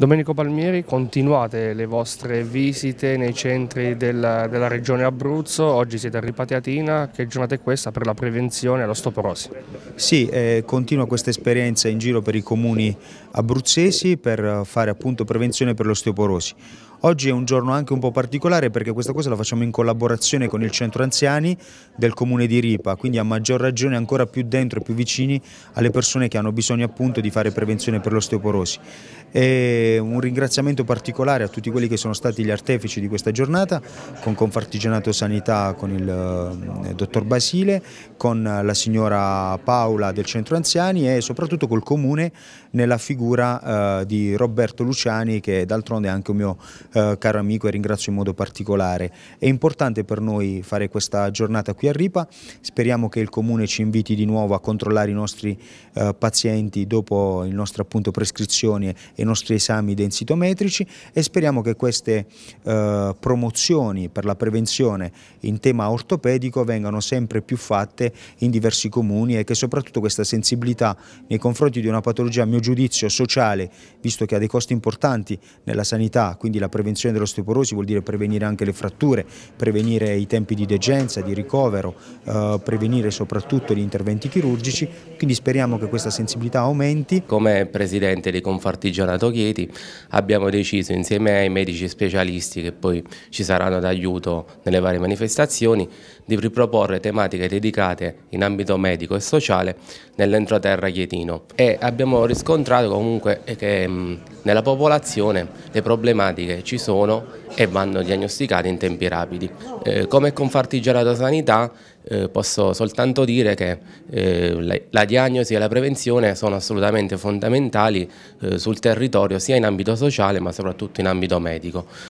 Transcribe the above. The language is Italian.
Domenico Palmieri, continuate le vostre visite nei centri della, della regione Abruzzo, oggi siete a Ripatiatina, che giornata è questa per la prevenzione all'ostoporosi? Sì, eh, continua questa esperienza in giro per i comuni abruzzesi per eh, fare appunto prevenzione per l'osteoporosi. Oggi è un giorno anche un po' particolare perché questa cosa la facciamo in collaborazione con il centro anziani del comune di Ripa, quindi a maggior ragione ancora più dentro e più vicini alle persone che hanno bisogno appunto di fare prevenzione per l'osteoporosi. E un ringraziamento particolare a tutti quelli che sono stati gli artefici di questa giornata, con Confartigianato Sanità, con il eh, dottor Basile, con la signora Paola del Centro Anziani e soprattutto col Comune nella figura eh, di Roberto Luciani che d'altronde è anche un mio eh, caro amico e ringrazio in modo particolare. È importante per noi fare questa giornata qui a Ripa, speriamo che il Comune ci inviti di nuovo a controllare i nostri pazienti dopo il nostro appunto prescrizioni e i nostri esami programmi densitometrici e speriamo che queste eh, promozioni per la prevenzione in tema ortopedico vengano sempre più fatte in diversi comuni e che soprattutto questa sensibilità nei confronti di una patologia, a mio giudizio, sociale, visto che ha dei costi importanti nella sanità, quindi la prevenzione dell'osteoporosi vuol dire prevenire anche le fratture, prevenire i tempi di degenza, di ricovero, eh, prevenire soprattutto gli interventi chirurgici, quindi speriamo che questa sensibilità aumenti. Come presidente di Confartigianato Chieti pazienti, abbiamo deciso insieme ai medici specialisti che poi ci saranno d'aiuto nelle varie manifestazioni di riproporre tematiche dedicate in ambito medico e sociale nell'entroterra chietino e abbiamo riscontrato comunque che mm, nella popolazione le problematiche ci sono e vanno diagnosticate in tempi rapidi. Eh, come Confartigianato Sanità eh, posso soltanto dire che eh, la, la, diagnosi e la prevenzione sono assolutamente fondamentali eh, sul territorio sia in ambito sociale ma soprattutto in ambito medico.